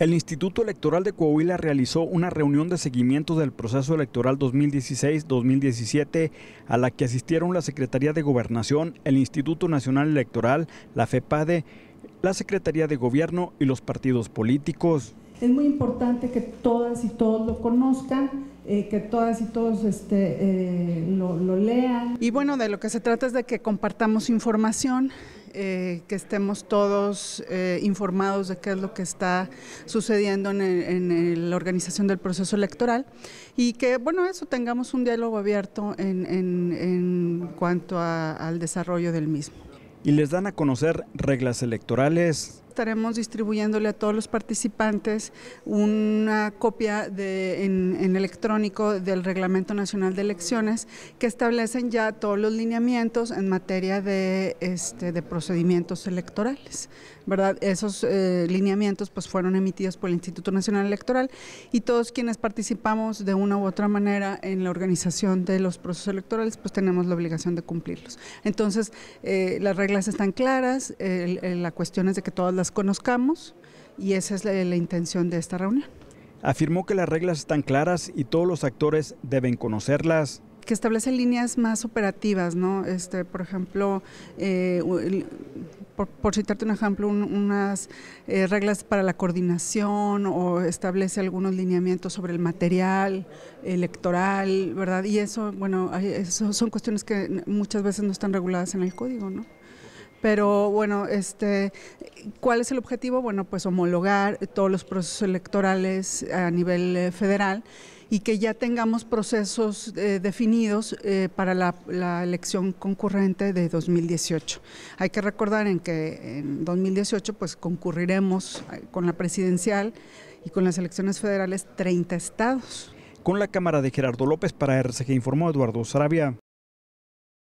El Instituto Electoral de Coahuila realizó una reunión de seguimiento del proceso electoral 2016-2017 a la que asistieron la Secretaría de Gobernación, el Instituto Nacional Electoral, la FEPADE, la Secretaría de Gobierno y los partidos políticos. Es muy importante que todas y todos lo conozcan, eh, que todas y todos este, eh, lo lean. Y bueno, de lo que se trata es de que compartamos información eh, que estemos todos eh, informados de qué es lo que está sucediendo en, la organización del proceso electoral y que, bueno, eso, tengamos un diálogo abierto en, cuanto al desarrollo del mismo. ¿Y les dan a conocer reglas electorales, estaremos distribuyéndole a todos los participantes una copia en, electrónico del Reglamento Nacional de Elecciones que establecen ya todos los lineamientos en materia de, este, de procedimientos electorales. ¿verdad? Esos eh, lineamientos pues, fueron emitidos por el Instituto Nacional Electoral y todos quienes participamos de una u otra manera en la organización de los procesos electorales pues tenemos la obligación de cumplirlos. Entonces eh, las reglas están claras, la cuestión es de que todas las conozcamos y esa es la, intención de esta reunión. Afirmó que las reglas están claras y todos los actores deben conocerlas que establece líneas más operativas, ¿no? Este, por ejemplo, eh, por, citarte un ejemplo, unas eh, reglas para la coordinación o establece algunos lineamientos sobre el material electoral, ¿verdad? Y eso, bueno, eso son cuestiones que muchas veces no están reguladas en el código, ¿no? Pero bueno, este, ¿cuál es el objetivo? Bueno, pues homologar todos los procesos electorales a nivel eh, federal y que ya tengamos procesos eh, definidos eh, para la, elección concurrente de 2018. Hay que recordar en que en 2018 pues concurriremos con la presidencial y con las elecciones federales 30 estados. Con la cámara de Gerardo López para RCG informó Eduardo Sarabia.